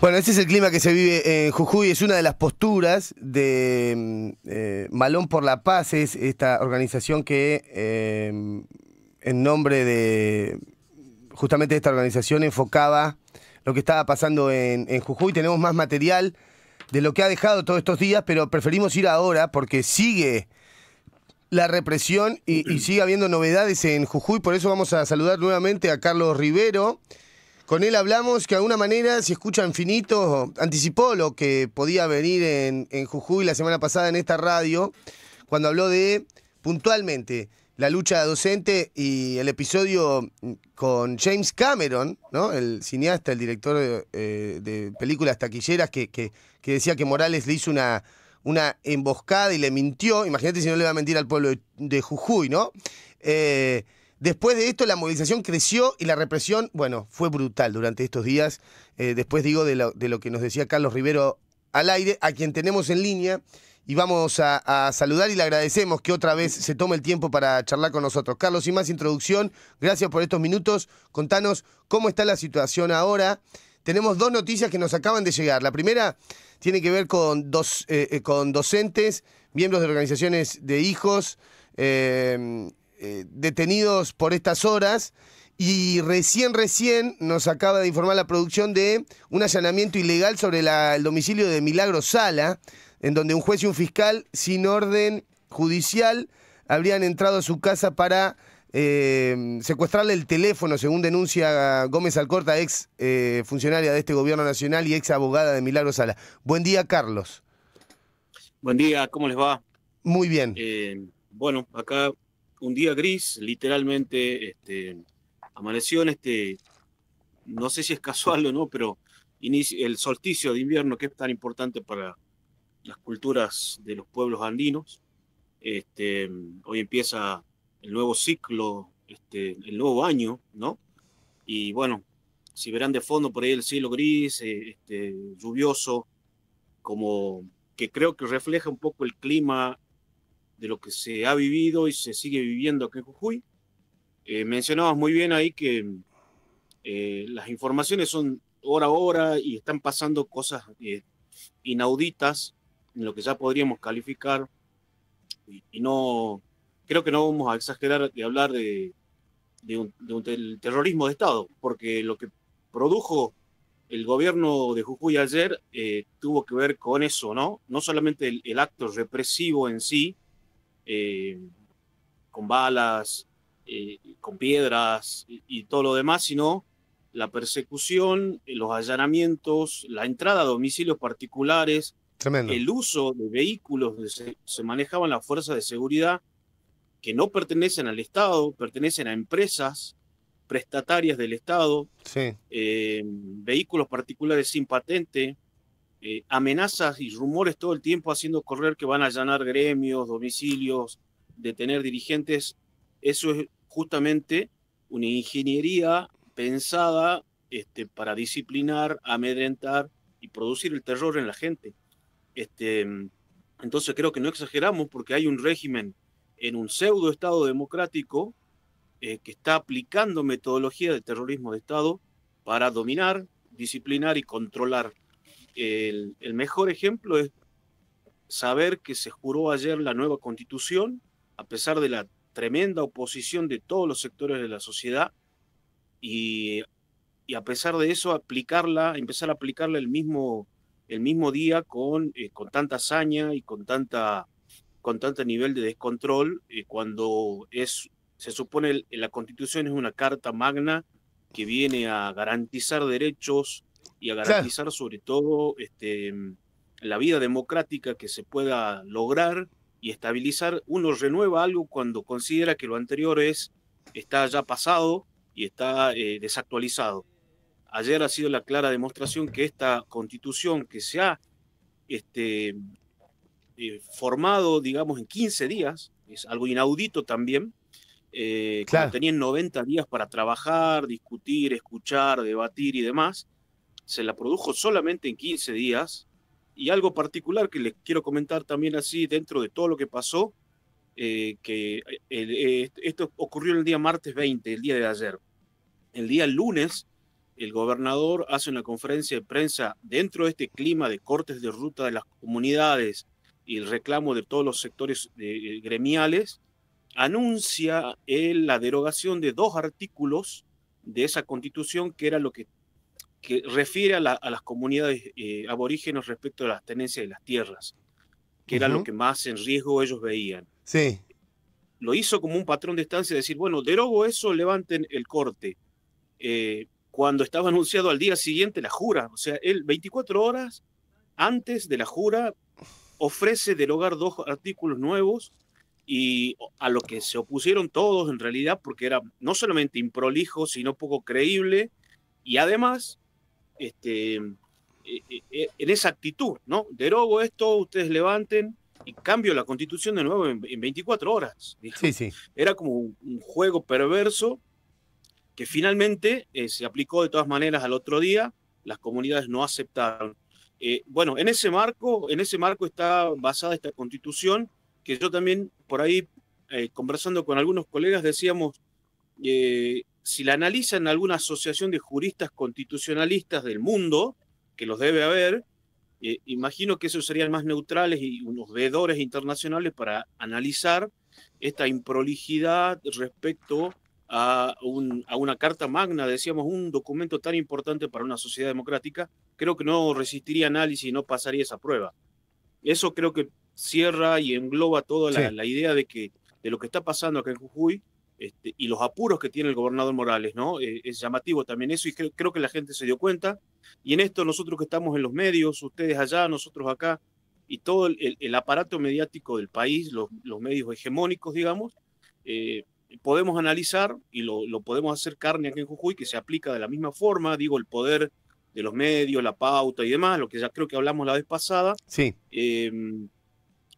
Bueno, ese es el clima que se vive en Jujuy, es una de las posturas de mm, eh, Malón por la Paz, es esta organización que eh, en nombre de justamente esta organización enfocaba lo que estaba pasando en, Jujuy, tenemos más material de lo que ha dejado todos estos días, pero preferimos ir ahora porque sigue la represión y sigue habiendo novedades en Jujuy, por eso vamos a saludar nuevamente a Carlos Rivero con él hablamos que de alguna manera, si escucha infinito anticipó lo que podía venir en, Jujuy la semana pasada en esta radio, cuando habló de, puntualmente, la lucha docente y el episodio con James Cameron, ¿no? El cineasta, el director eh, de, películas taquilleras que, decía que Morales le hizo una, una emboscada y le mintió. Imagínate si no le va a mentir al pueblo de, Jujuy, ¿no? Eh, Después de esto, la movilización creció y la represión, bueno, fue brutal durante estos días. Eh, después digo de lo, que nos decía Carlos Rivero al aire, a quien tenemos en línea. Y vamos a, saludar y le agradecemos que otra vez se tome el tiempo para charlar con nosotros. Carlos, sin más introducción, gracias por estos minutos. Contanos cómo está la situación ahora. Tenemos dos noticias que nos acaban de llegar. La primera tiene que ver con, dos, eh, eh, con docentes, miembros de organizaciones de hijos. Eh, detenidos por estas horas. Y recién, recién nos acaba de informar la producción de un allanamiento ilegal sobre el domicilio de Milagro Sala, en donde un juez y un fiscal sin orden judicial habrían entrado a su casa para eh, secuestrarle el teléfono, según denuncia Gómez Alcorta, ex eh, funcionaria de este gobierno nacional y ex abogada de Milagro Sala. Buen día, Carlos. Buen día, ¿cómo les va? Muy bien. bueno, acá un día gris, literalmente este, amaneció en este, no sé si es casual o no, pero el solsticio de invierno que es tan importante para las culturas de los pueblos andinos. Este, hoy empieza el nuevo ciclo, este, el nuevo año, ¿no? Y bueno, si verán de fondo por ahí el cielo gris, eh, lluvioso, como que creo que refleja un poco el clima de lo que se ha vivido y se sigue viviendo aquí en Jujuy. Eh, mencionabas muy bien ahí que eh, las informaciones son hora a hora y están pasando cosas eh, inauditas en lo que ya podríamos calificar y, no creo que no vamos a exagerar de hablar de, del terrorismo de Estado, porque lo que produjo el gobierno de Jujuy ayer tuvo que ver con eso, ¿no? No solamente el, acto represivo en sí, eh, con balas, eh, con piedras y, todo lo demás, sino la persecución, eh, los allanamientos, la entrada a domicilios particulares, el uso de vehículos donde se, manejaban las fuerzas de seguridad que no pertenecen al Estado, pertenecen a empresas prestatarias del Estado, vehículos particulares sin patente, eh, amenazas y rumores todo el tiempo haciendo correr que van a allanar gremios, domicilios, detener dirigentes, eso es justamente una ingeniería pensada este, para disciplinar, amedrentar y producir el terror en la gente. Este, entonces creo que no exageramos porque hay un régimen en un pseudo Estado democrático eh, que está aplicando metodología de terrorismo de Estado para dominar, disciplinar y controlar el, mejor ejemplo es saber que se juró ayer la nueva constitución, a pesar de la tremenda oposición de todos los sectores de la sociedad, y, a pesar de eso aplicarla, empezar a aplicarla el mismo, el mismo día con, eh, con tanta hazaña y con tanta con tanto nivel de descontrol, eh, cuando es, se supone que la constitución es una carta magna que viene a garantizar derechos, y a garantizar sobre todo este, la vida democrática que se pueda lograr y estabilizar. Uno renueva algo cuando considera que lo anterior es, está ya pasado y está eh, desactualizado. Ayer ha sido la clara demostración que esta constitución que se ha este, eh, formado, digamos, en 15 días, es algo inaudito también, eh, tenían 90 días para trabajar, discutir, escuchar, debatir y demás, se la produjo solamente en 15 días. Y algo particular que les quiero comentar también así dentro de todo lo que pasó, eh, que eh, eh, esto ocurrió el día martes 20, el día de ayer. El día lunes, el gobernador hace una conferencia de prensa dentro de este clima de cortes de ruta de las comunidades y el reclamo de todos los sectores gremiales, anuncia la derogación de dos artículos de esa constitución que era lo que que refiere a, las comunidades eh, aborígenes respecto a las tenencias de las tierras, que era lo que más en riesgo ellos veían. Sí. Lo hizo como un patrón de estancia, decir, bueno, derogo eso, levanten el corte. Eh, cuando estaba anunciado al día siguiente la jura, o sea, él 24 horas antes de la jura ofrece derogar dos artículos nuevos y a lo que se opusieron todos en realidad porque era no solamente improlijo, sino poco creíble y además este, eh, eh, en esa actitud, ¿no? Derogo esto, ustedes levanten y cambio la constitución de nuevo en, 24 horas. Sí, sí. Era como un, juego perverso que finalmente eh, se aplicó de todas maneras al otro día, las comunidades no aceptaron. bueno, en ese marco, en ese marco está basada esta constitución, que yo también por ahí, conversando con algunos colegas, decíamos, eh, si la analizan alguna asociación de juristas constitucionalistas del mundo, que los debe haber, eh, imagino que esos serían más neutrales y unos veedores internacionales para analizar esta improlijidad respecto a, una carta magna, decíamos, un documento tan importante para una sociedad democrática, creo que no resistiría análisis y no pasaría esa prueba. Eso creo que cierra y engloba toda la, idea de que de lo que está pasando acá en Jujuy este, y los apuros que tiene el gobernador Morales, ¿no? Eh, es llamativo también eso y creo, que la gente se dio cuenta. Y en esto nosotros que estamos en los medios, ustedes allá, nosotros acá, y todo el, aparato mediático del país, los, medios hegemónicos, digamos, eh, podemos analizar y lo, podemos hacer carne aquí en Jujuy, que se aplica de la misma forma, digo, el poder de los medios, la pauta y demás, lo que ya creo que hablamos la vez pasada. Sí. Eh,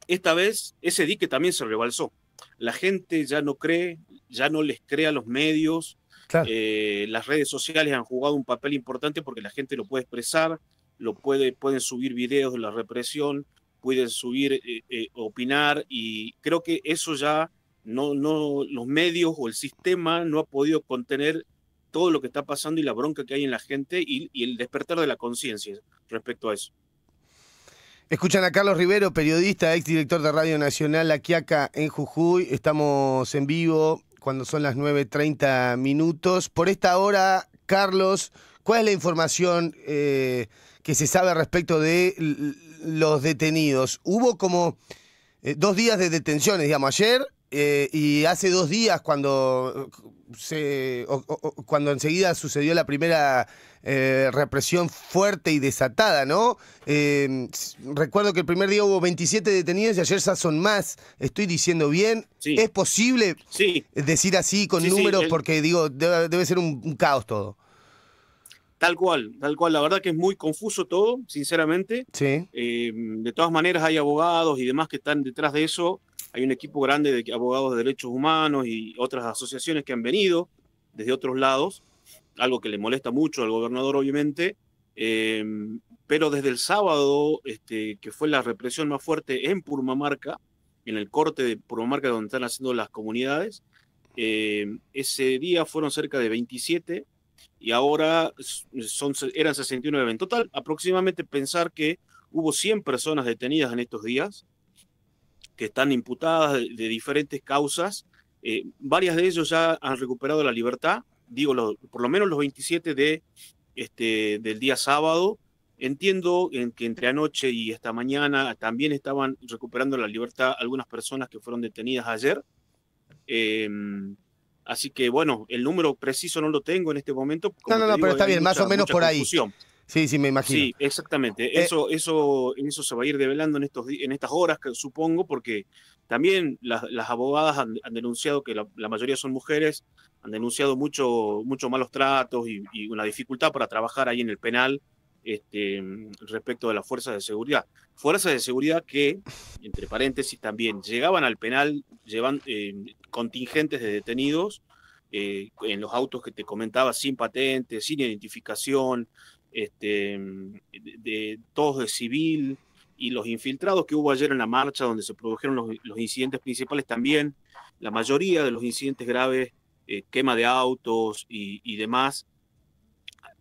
esta vez ese dique también se rebalsó la gente ya no cree, ya no les cree a los medios. Eh, las redes sociales han jugado un papel importante porque la gente lo puede expresar, lo puede, pueden subir videos de la represión, pueden subir, eh, eh, opinar y creo que eso ya no, no, los medios o el sistema no ha podido contener todo lo que está pasando y la bronca que hay en la gente y el despertar de la conciencia respecto a eso. Escuchan a Carlos Rivero, periodista, exdirector de Radio Nacional aquí acá en Jujuy. Estamos en vivo cuando son las 9.30 minutos. Por esta hora, Carlos, ¿cuál es la información eh, que se sabe respecto de los detenidos? Hubo como eh, dos días de detenciones, digamos, ayer eh, y hace dos días cuando se, cuando enseguida sucedió la primera eh, represión fuerte y desatada, ¿no? Em, recuerdo que el primer día hubo 27 detenidos y ayer ya son más. ¿Estoy diciendo bien? ¿Es posible decir así con números? Porque digo, debe, ser un caos todo. Tal cual, tal cual. La verdad que es muy confuso todo, sinceramente. Sí. Em, de todas maneras, hay abogados y demás que están detrás de eso. Hay un equipo grande de abogados de derechos humanos y otras asociaciones que han venido desde otros lados, algo que le molesta mucho al gobernador, obviamente. Em, pero desde el sábado, este, que fue la represión más fuerte en Purmamarca, en el corte de Purmamarca donde están haciendo las comunidades, em, ese día fueron cerca de 27 y ahora son, eran 69. En total, aproximadamente pensar que hubo 100 personas detenidas en estos días que están imputadas de, diferentes causas. Eh, varias de ellos ya han recuperado la libertad, digo, por lo menos los 27 de, este, del día sábado. Entiendo que entre anoche y esta mañana también estaban recuperando la libertad algunas personas que fueron detenidas ayer. Eh, Así que bueno, el número preciso no lo tengo en este momento. No, no, no, pero está bien, más o menos por ahí. Sí, sí, me imagino. Sí, exactamente. Eh, eso, eso, eso se va a ir develando en, estos, en estas horas, supongo, porque también las, abogadas han, denunciado que la, mayoría son mujeres, han denunciado mucho, muchos malos tratos y, y, una dificultad para trabajar ahí en el penal este, respecto de las fuerzas de seguridad. Fuerzas de seguridad que, entre paréntesis, también llegaban al penal, llevan eh, contingentes de detenidos eh, en los autos que te comentaba, sin patente, sin identificación, este, de, todos de civil, y los infiltrados que hubo ayer en la marcha, donde se produjeron los, incidentes principales también, la mayoría de los incidentes graves, eh, quema de autos y demás,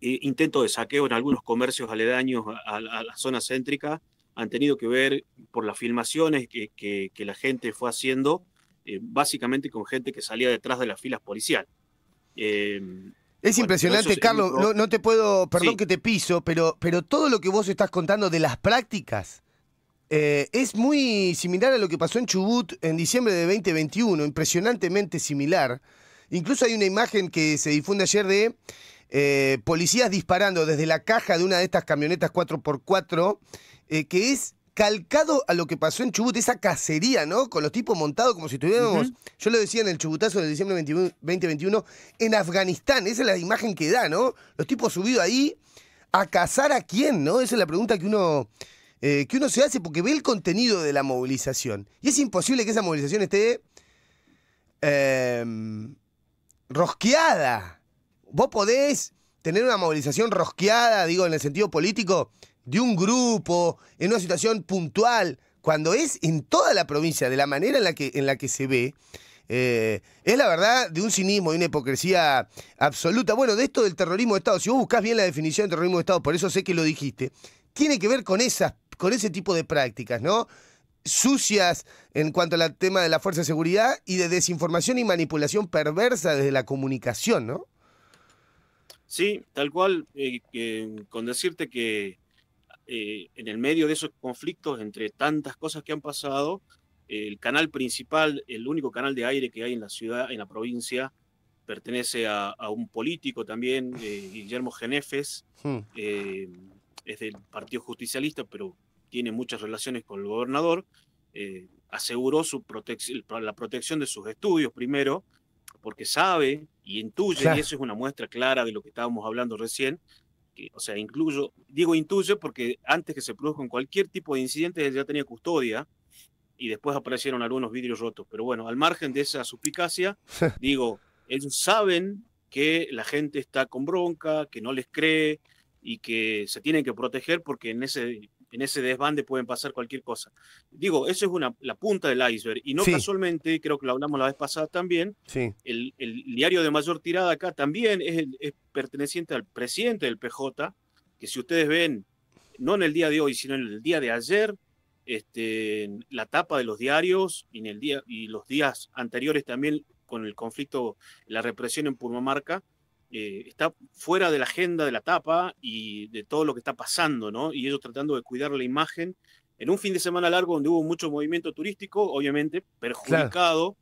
Intento intentos de saqueo en algunos comercios aledaños a, la zona céntrica han tenido que ver por las filmaciones que, la gente fue haciendo, eh, básicamente con gente que salía detrás de las filas policiales. Em, es impresionante, Carlos, no, te puedo, perdón que te piso, pero, pero todo lo que vos estás contando de las prácticas eh, es muy similar a lo que pasó en Chubut en diciembre de 2021, impresionantemente similar. Incluso hay una imagen que se difunde ayer de eh, policías disparando desde la caja de una de estas camionetas 4x4, eh, que es calcado a lo que pasó en Chubut, esa cacería, ¿no? Con los tipos montados como si estuviéramos, yo lo decía en el Chubutazo de diciembre 2021, en Afganistán, esa es la imagen que da, ¿no? Los tipos subidos ahí a cazar a quién, ¿no? Esa es la pregunta que uno... Eh, que uno se hace porque ve el contenido de la movilización. Y es imposible que esa movilización esté em, rosqueada vos podés tener una movilización rosqueada, digo, en el sentido político, de un grupo, en una situación puntual, cuando es en toda la provincia, de la manera en la que, en la que se ve, eh, es la verdad de un cinismo y una hipocresía absoluta. Bueno, de esto del terrorismo de Estado, si vos buscás bien la definición de terrorismo de Estado, por eso sé que lo dijiste, tiene que ver con, esas, con ese tipo de prácticas, ¿no? sucias en cuanto al tema de la fuerza de seguridad y de desinformación y manipulación perversa desde la comunicación, ¿no? Sí, tal cual, eh, con decirte que eh, en el medio de esos conflictos, entre tantas cosas que han pasado, el canal principal, el único canal de aire que hay en la ciudad, en la provincia, pertenece a, un político también, eh, Guillermo Genefes, hmm. es del Partido Justicialista, pero tiene muchas relaciones con el gobernador, aseguró su la protección de sus estudios primero, porque sabe y intuye, y eso es una muestra clara de lo que estábamos hablando recién, que, o sea, incluyo, digo intuye porque antes que se produzcan cualquier tipo de incidente él ya tenía custodia y después aparecieron algunos vidrios rotos. Pero bueno, al margen de esa suspicacia, digo, ellos saben que la gente está con bronca, que no les cree y que se tienen que proteger porque en ese en ese desbande pueden pasar cualquier cosa. Digo, eso es una, la punta del iceberg. Y no casualmente, creo que lo hablamos la vez pasada también, sí. el, diario de mayor tirada acá también es, perteneciente al presidente del PJ, que si ustedes ven, no en el día de hoy, sino en el día de ayer, este, la tapa de los diarios y, en el día, y los días anteriores también con el conflicto, la represión en Purmamarca, eh, está fuera de la agenda de la tapa y de todo lo que está pasando, ¿no? Y ellos tratando de cuidar la imagen en un fin de semana largo donde hubo mucho movimiento turístico, obviamente perjudicado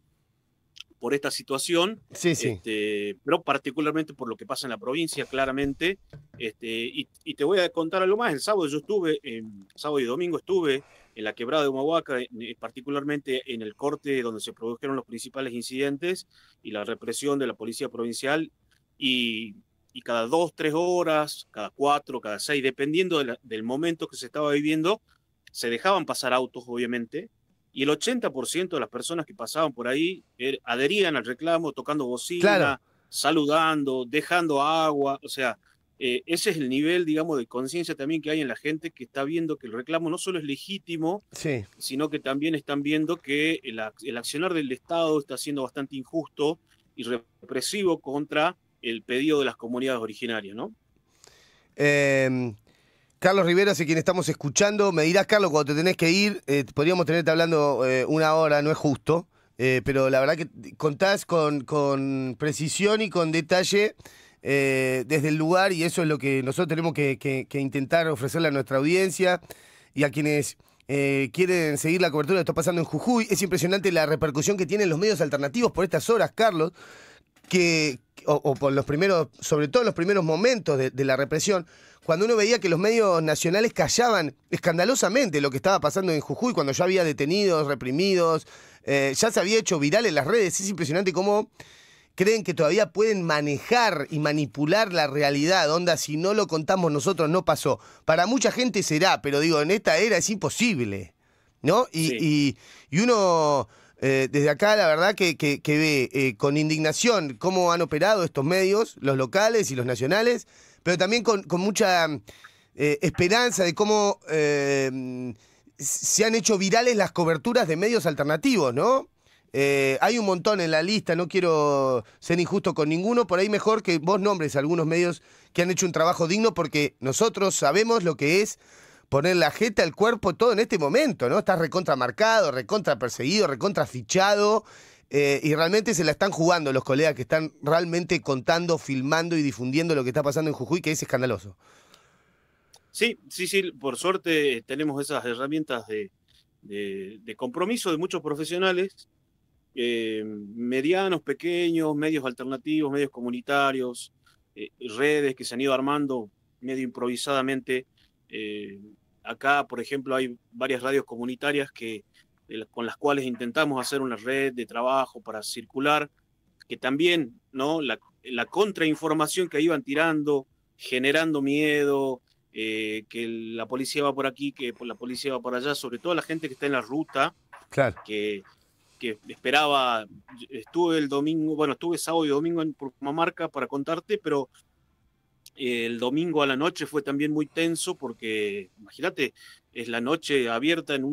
por esta situación, sí, sí. Este, pero particularmente por lo que pasa en la provincia, claramente. Este, y, te voy a contar algo más. El sábado yo estuve, sábado y domingo estuve en la quebrada de Humahuaca, eh, particularmente en el corte donde se produjeron los principales incidentes y la represión de la policía provincial y, cada dos, tres horas, cada cuatro, cada seis, dependiendo del momento que se estaba viviendo, se dejaban pasar autos, obviamente, y el 80% de las personas que pasaban por ahí er, adherían al reclamo tocando bocina, saludando, dejando agua, o sea, eh, ese es el nivel, digamos, de conciencia también que hay en la gente que está viendo que el reclamo no solo es legítimo, sino que también están viendo que el, el accionar del Estado está siendo bastante injusto y represivo contra el pedido de las comunidades originarias, ¿no? Em, Carlos Rivera, si quien estamos escuchando, me dirás, Carlos, cuando te tenés que ir, eh, podríamos tenerte hablando eh, una hora, no es justo, eh, pero la verdad que contás con, con precisión y con detalle desde el lugar y eso es lo que nosotros tenemos que, intentar ofrecerle a nuestra audiencia y a quienes... quieren seguir la cobertura de lo que está pasando en Jujuy. Es impresionante la repercusión que tienen los medios alternativos por estas horas, Carlos que, o, por los primeros, sobre todo los primeros momentos de, la represión, cuando uno veía que los medios nacionales callaban escandalosamente lo que estaba pasando en Jujuy, cuando ya había detenidos, reprimidos, eh, ya se había hecho viral en las redes. Es impresionante cómo creen que todavía pueden manejar y manipular la realidad. Onda, si no lo contamos nosotros, no pasó. Para mucha gente será, pero digo, en esta era es imposible. ¿No? Y, y, y uno eh, desde acá, la verdad que, ve eh, con indignación cómo han operado estos medios, los locales y los nacionales, pero también con, mucha eh, esperanza de cómo se han hecho virales las coberturas de medios alternativos, ¿no? hay un montón en la lista, no quiero ser injusto con ninguno, por ahí mejor que vos nombres algunos medios que han hecho un trabajo digno porque nosotros sabemos lo que es poner la jeta, al cuerpo, todo en este momento, ¿no? Estás recontra marcado, recontra perseguido, recontra fichado. Eh, y realmente se la están jugando los colegas que están realmente contando, filmando y difundiendo lo que está pasando en Jujuy, que es escandaloso. Sí, sí, sí, por suerte tenemos esas herramientas de, compromiso de muchos profesionales, eh, medianos, pequeños, medios alternativos, medios comunitarios, eh, redes que se han ido armando medio improvisadamente acá, por ejemplo, hay varias radios comunitarias que, con las cuales intentamos hacer una red de trabajo para circular, que también ¿no? la, contrainformación que iban tirando, generando miedo, eh, que la policía va por aquí, que la policía va por allá, sobre todo la gente que está en la ruta, claro. que, que esperaba, estuve el domingo, bueno, estuve sábado y domingo en Purmamarca para contarte, pero el domingo a la noche fue también muy tenso porque, imagínate, es la noche abierta en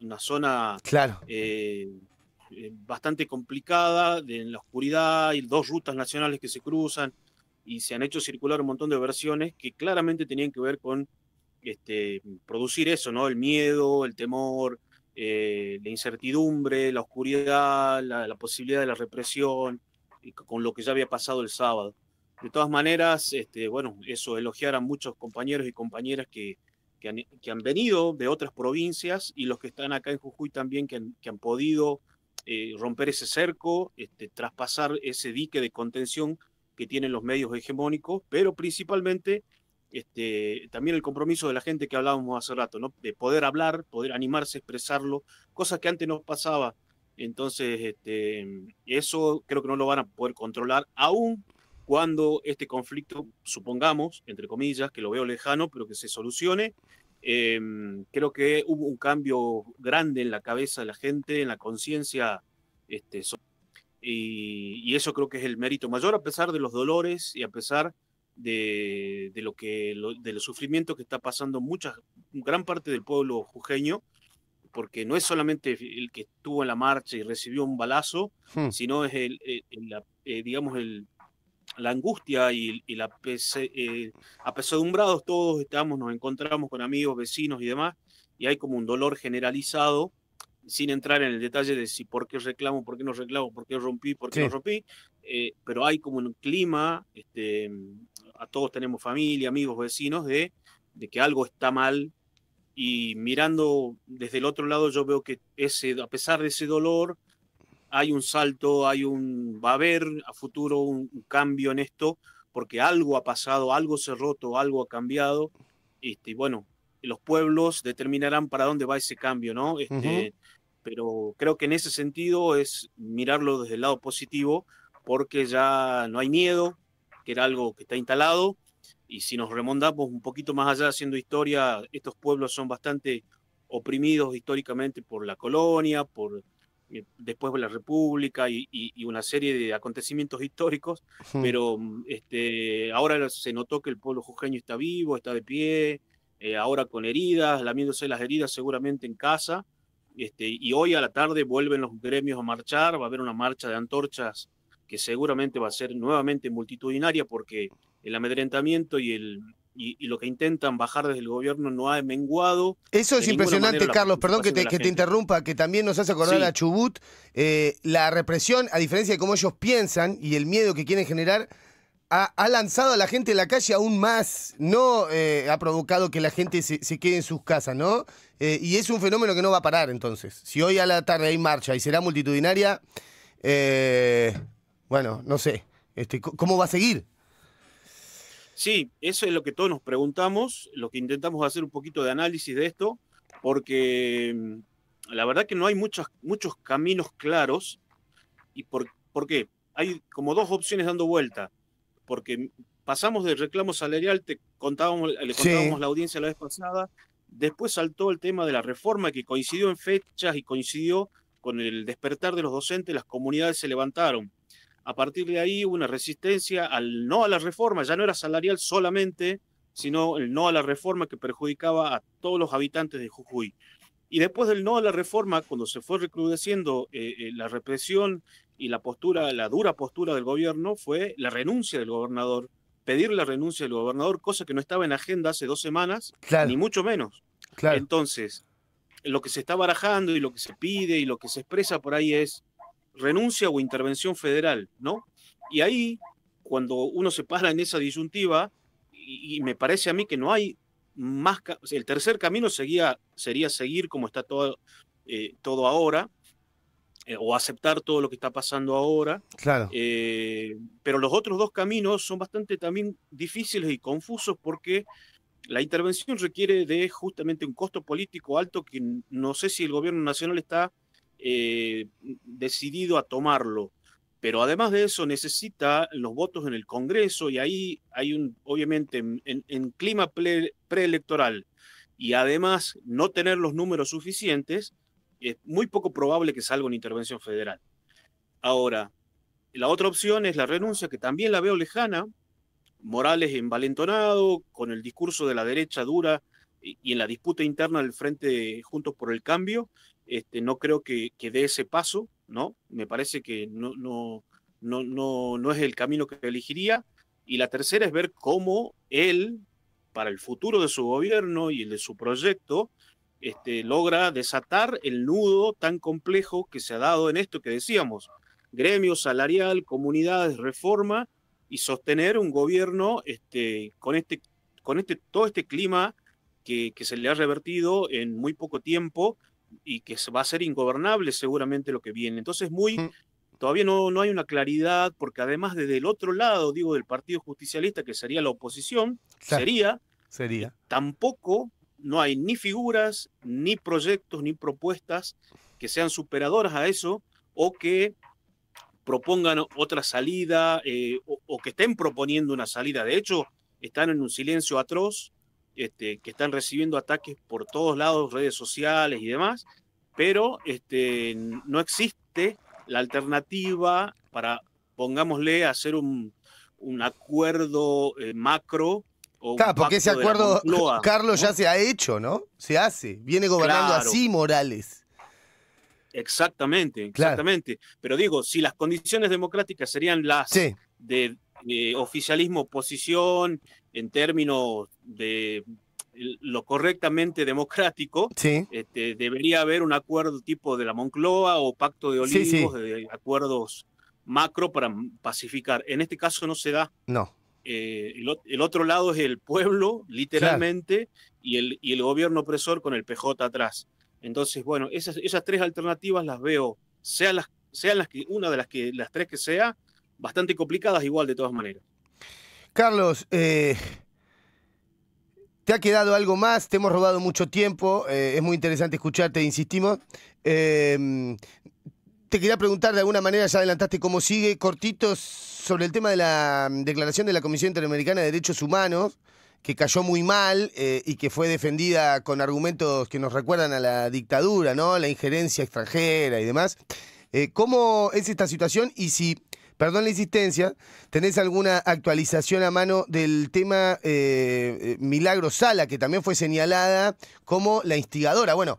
una zona eh, eh, bastante complicada, en la oscuridad, y dos rutas nacionales que se cruzan y se han hecho circular un montón de versiones que claramente tenían que ver con este, producir eso, ¿no? El miedo, el temor, eh, la incertidumbre, la oscuridad, la, la posibilidad de la represión, con lo que ya había pasado el sábado. De todas maneras, este, bueno, eso, elogiar a muchos compañeros y compañeras que, que, han, venido de otras provincias y los que están acá en Jujuy también, que han, podido eh, romper ese cerco, este, traspasar ese dique de contención que tienen los medios hegemónicos, pero principalmente este, también el compromiso de la gente que hablábamos hace rato, ¿no? de poder hablar, poder animarse, a expresarlo, cosas que antes no pasaba. Entonces, eso creo que no lo van a poder controlar, aún cuando este conflicto, supongamos, entre comillas, que lo veo lejano, pero que se solucione, em, creo que hubo un cambio grande en la cabeza de la gente, en la conciencia. Este, y, y, eso creo que es el mérito mayor, a pesar de los dolores y a pesar de, de lo que, sufrimiento que está pasando muchas gran parte del pueblo jujeño, porque no es solamente el que estuvo en la marcha y recibió un balazo, hmm. sino es el, eh, digamos, el, la angustia y, la eh, apesadumbrados todos estamos, nos encontramos con amigos, vecinos y demás, y hay como un dolor generalizado, sin entrar en el detalle de si por qué reclamo, por qué no reclamo, por qué rompí, por qué no rompí, eh, pero hay como un clima, este, a todos tenemos familia, amigos, vecinos, de, de que algo está mal y mirando desde el otro lado yo veo que ese, a pesar de ese dolor, hay un salto, hay un, va a haber a futuro un, cambio en esto, porque algo ha pasado, algo se ha roto, algo ha cambiado, este, y bueno, los pueblos determinarán para dónde va ese cambio, ¿no? Este, Pero creo que en ese sentido es mirarlo desde el lado positivo, porque ya no hay miedo, que era algo que está instalado, y si nos remontamos un poquito más allá haciendo historia, estos pueblos son bastante oprimidos históricamente por la colonia, por eh, después de la República y, una serie de acontecimientos históricos, pero mm, este, ahora se notó que el pueblo jujeño está vivo, está de pie, eh, ahora con heridas, lamiéndose las heridas seguramente en casa, este, y hoy a la tarde vuelven los gremios a marchar, va a haber una marcha de antorchas que seguramente va a ser nuevamente multitudinaria porque el amedrentamiento y el, y, lo que intentan bajar desde el gobierno no ha menguado. Eso es impresionante, Carlos, perdón que te, interrumpa, que también nos hace acordar a Chubut, eh, la represión, a diferencia de cómo ellos piensan y el miedo que quieren generar, ha, lanzado a la gente a la calle aún más, no eh, ha provocado que la gente se, quede en sus casas, ¿no? Eh, y es un fenómeno que no va a parar entonces. Si hoy a la tarde hay marcha y será multitudinaria, bueno, no sé, este, ¿cómo va a seguir? Sí, eso es lo que todos nos preguntamos, lo que intentamos hacer un poquito de análisis de esto, porque mm, la verdad que no hay muchos, muchos caminos claros. ¿Y por, qué? Hay como dos opciones dando vuelta, porque pasamos del reclamo salarial, te contábamos, le contábamos la audiencia la vez pasada, después saltó el tema de la reforma que coincidió en fechas y coincidió con el despertar de los docentes, las comunidades se levantaron. A partir de ahí hubo una resistencia al no a la reforma, ya no era salarial solamente, sino el no a la reforma que perjudicaba a todos los habitantes de Jujuy. Y después del no a la reforma, cuando se fue recrudeciendo eh, eh, la represión y la postura, la dura postura del gobierno, fue la renuncia del gobernador, pedir la renuncia del gobernador, cosa que no estaba en agenda hace dos semanas, ni mucho menos. Entonces, lo que se está barajando y lo que se pide y lo que se expresa por ahí es renuncia o intervención federal, ¿no? Y ahí, cuando uno se para en esa disyuntiva, y, me parece a mí que no hay más, el tercer camino sería seguir como está todo, eh, todo ahora, eh, o aceptar todo lo que está pasando ahora. Claro. Eh, pero los otros dos caminos son bastante también difíciles y confusos porque la intervención requiere de justamente un costo político alto que no sé si el gobierno nacional está eh, decidido a tomarlo. Pero además de eso necesita los votos en el Congreso y ahí hay un, obviamente, en, en clima preelectoral y además no tener los números suficientes, es muy poco probable que salga una intervención federal. Ahora, la otra opción es la renuncia, que también la veo lejana. Morales envalentonado, con el discurso de la derecha dura y en la disputa interna del Frente Juntos por el Cambio, este, no creo que, que dé ese paso, ¿no? Me parece que no, no, es el camino que elegiría. Y la tercera es ver cómo él, para el futuro de su gobierno y el de su proyecto, este, logra desatar el nudo tan complejo que se ha dado en esto que decíamos, gremio salarial, comunidades, reforma, y sostener un gobierno este, con, este, con este, todo este clima que, que se le ha revertido en muy poco tiempo y que va a ser ingobernable seguramente lo que viene. Entonces, muy, mm. todavía no, no hay una claridad, porque además desde el otro lado, digo, del Partido Justicialista, que sería la oposición, sería, sería. Tampoco no hay ni figuras, ni proyectos, ni propuestas que sean superadoras a eso o que propongan otra salida eh, o, que estén proponiendo una salida. De hecho, están en un silencio atroz este, que están recibiendo ataques por todos lados, redes sociales y demás, pero este, no existe la alternativa para, pongámosle, hacer un, un acuerdo eh, macro. O claro, porque ese acuerdo, Carlos, ya se ha hecho, ¿no? Se hace. Viene gobernando así Morales. Exactamente, exactamente. Pero digo, si las condiciones democráticas serían las de eh, oficialismo oposición en términos de lo correctamente democrático, sí. este, debería haber un acuerdo tipo de la Moncloa o pacto de olivos, de acuerdos macro para pacificar. En este caso no se da. No. Eh, el, otro lado es el pueblo, literalmente, y, el, y el gobierno opresor con el PJ atrás. Entonces, bueno, esas, esas tres alternativas las veo, sean las, sean las que, una de las que, las tres que sea, bastante complicadas igual de todas maneras. Carlos, eh, ¿te ha quedado algo más? Te hemos robado mucho tiempo, eh, es muy interesante escucharte, insistimos. Em, te quería preguntar, de alguna manera ya adelantaste cómo sigue, cortitos, sobre el tema de la mm, declaración de la Comisión Interamericana de Derechos Humanos, que cayó muy mal eh, y que fue defendida con argumentos que nos recuerdan a la dictadura, ¿no? La injerencia extranjera y demás. ¿Cómo es esta situación y si Perdón la insistencia, ¿tenés alguna actualización a mano del tema eh, eh, Milagro Sala, que también fue señalada como la instigadora? Bueno,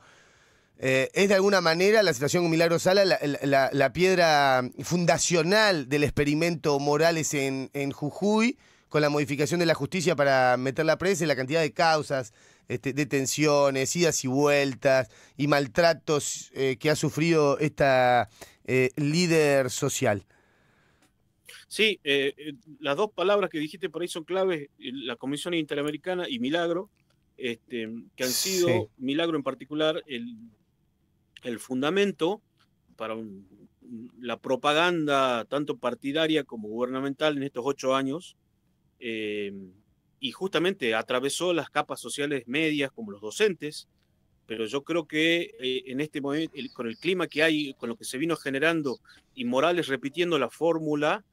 eh, es de alguna manera la situación con Milagro Sala la, piedra fundacional del experimento Morales en, Jujuy, con la modificación de la justicia para meterla presa y la cantidad de causas, este, detenciones, idas y vueltas y maltratos que ha sufrido esta líder social. Sí, eh, eh, las dos palabras que dijiste por ahí son claves, eh, la Comisión Interamericana y Milagro, este, que han sido, Milagro en particular, el, el fundamento para la propaganda tanto partidaria como gubernamental en estos ocho años. y justamente atravesó las capas sociales medias como los docentes, pero yo creo que en este momento, con el clima que hay, con lo que se vino generando y Morales repitiendo la fórmula,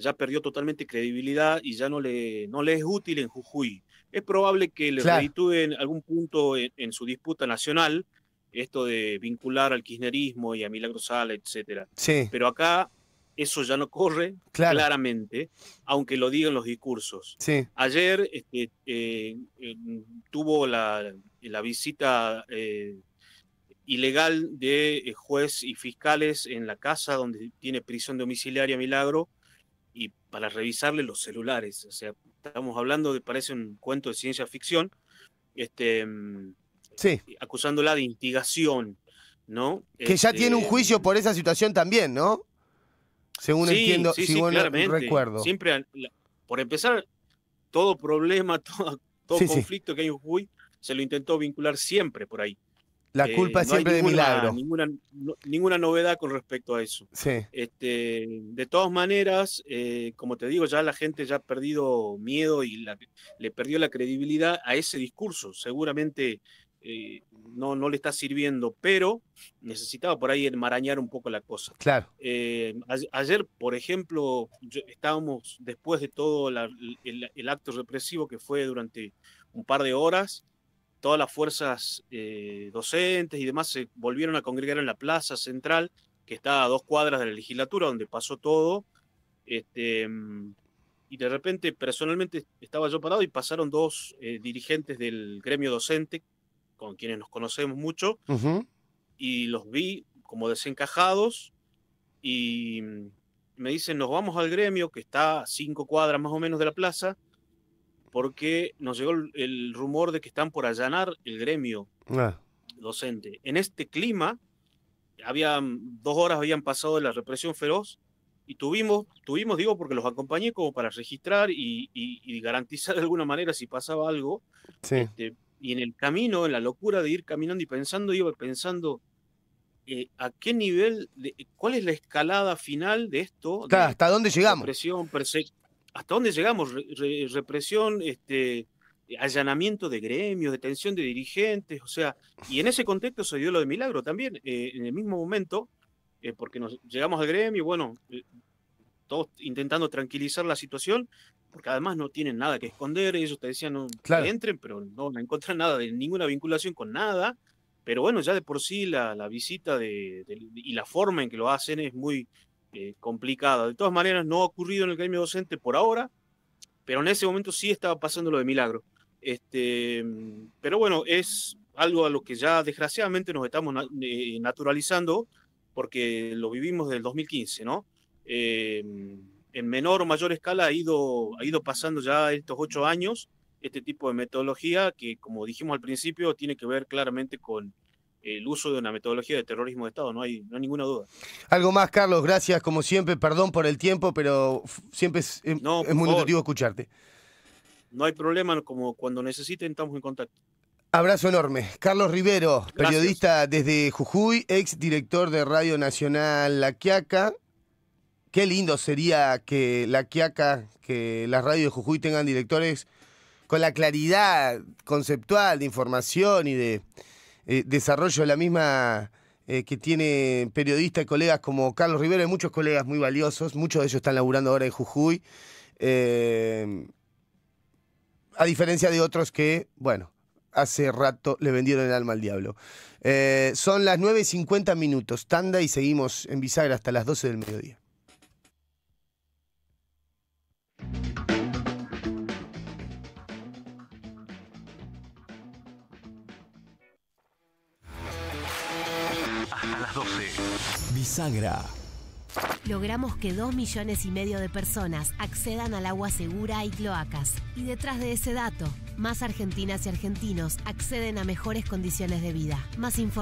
ya perdió totalmente credibilidad y ya no le, no le es útil en Jujuy. Es probable que le claro. en algún punto en, su disputa nacional, esto de vincular al kirchnerismo y a Milagro Sala, etc. Pero acá eso ya no corre claramente, aunque lo digan los discursos. Ayer este, eh, tuvo la, la visita eh, ilegal de eh, juez y fiscales en la casa donde tiene prisión domiciliaria Milagro para revisarle los celulares. O sea, estamos hablando de, parece un cuento de ciencia ficción, este, acusándola de instigación, ¿no? Que ya este, tiene un juicio por esa situación también, ¿no? Según entiendo, sí, recuerdo. Siempre, por empezar, todo problema, todo, conflicto que hay en Jujuy, se lo intentó vincular siempre por ahí. La eh, culpa siempre de milagro. Ninguna, ninguna novedad con respecto a eso. Sí. Este, de todas maneras, eh, como te digo, ya la gente ya ha perdido miedo y le perdió la credibilidad a ese discurso. Seguramente eh, no, no le está sirviendo, pero necesitaba por ahí enmarañar un poco la cosa. Claro. ayer, por ejemplo, estábamos después de todo el, el acto represivo que fue durante un par de horas todas las fuerzas eh, docentes y demás se volvieron a congregar en la plaza central, que está a dos cuadras de la legislatura, donde pasó todo. Este, mm, y de repente, personalmente, estaba yo parado y pasaron dos eh, dirigentes del gremio docente, con quienes nos conocemos mucho, y los vi como desencajados y mm, me dicen, nos vamos al gremio, que está a cinco cuadras más o menos de la plaza, porque nos llegó el, rumor de que están por allanar el gremio ah. docente. En este clima, habían dos horas habían pasado de la represión feroz y tuvimos, tuvimos, digo, porque los acompañé como para registrar y, garantizar de alguna manera si pasaba algo. Este, y en el camino, en la locura de ir caminando y pensando, iba pensando eh, a qué nivel, cuál es la escalada final de esto. ¿hasta dónde llegamos? Presión, persecución ¿hasta dónde llegamos? represión, este, allanamiento de gremios, detención de dirigentes, o sea, y en ese contexto se dio lo de Milagro también, eh, en el mismo momento, eh, porque nos llegamos al gremio, bueno, eh, todos intentando tranquilizar la situación, porque además no tienen nada que esconder, ellos te decían que entren, pero no, no encuentran nada, de ninguna vinculación con nada, pero bueno, ya de por sí la, visita y la forma en que lo hacen es muy, eh, complicada. De todas maneras, no ha ocurrido en el gremio docente por ahora, pero en ese momento sí estaba pasando lo de milagro. Este, pero bueno, es algo a lo que ya desgraciadamente nos estamos eh, naturalizando porque lo vivimos del 2015, ¿no? Em, en menor o mayor escala ha ido, ha ido pasando ya estos ocho años este tipo de metodología que, como dijimos al principio, tiene que ver claramente con el uso de una metodología de terrorismo de Estado, no hay, no ninguna duda. Algo más, Carlos, gracias como siempre, perdón por el tiempo, pero siempre es, em, muy nutritivo escucharte. No hay problema, como cuando necesiten estamos en contacto. Abrazo enorme. Carlos Rivero, periodista desde Jujuy, ex director de Radio Nacional La Quiaca. Qué lindo sería que La Quiaca, que las radios de Jujuy tengan directores con la claridad conceptual de información y de, eh, desarrollo la misma eh, que tiene periodistas y colegas como Carlos Rivera y muchos colegas muy valiosos, muchos de ellos están laburando ahora en Jujuy, eh, a diferencia de otros que, bueno, hace rato le vendieron el alma al diablo. son las 9.50 minutos, tanda y seguimos en bisagra hasta las 12 del mediodía. Logramos que dos millones y medio de personas accedan al agua segura y cloacas. Y detrás de ese dato, más argentinas y argentinos acceden a mejores condiciones de vida. Más información.